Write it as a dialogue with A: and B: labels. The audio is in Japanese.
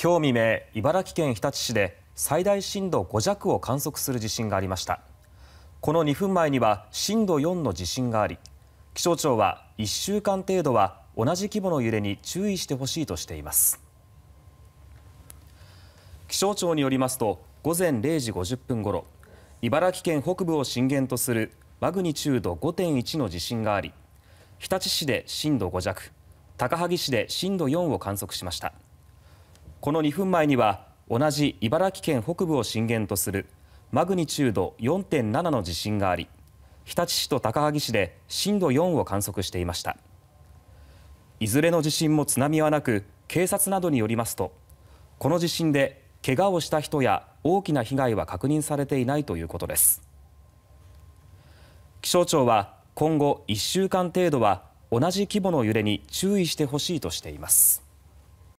A: 今日未明、茨城県日立市で最大震度5弱を観測する地震がありましたこの2分前には震度4の地震があり気象庁は1週間程度は同じ規模の揺れに注意してほしいとしています気象庁によりますと午前0時50分ごろ茨城県北部を震源とするマグニチュード5.1の地震があり日立市で震度5弱高萩市で震度4を観測しました。この2分前には同じ茨城県北部を震源とするマグニチュード4.7の地震があり日立市と高萩市で震度4を観測していましたいずれの地震も津波はなく警察などによりますとこの地震で怪我をした人や大きな被害は確認されていないということです気象庁は今後1週間程度は同じ規模の揺れに注意してほしいとしています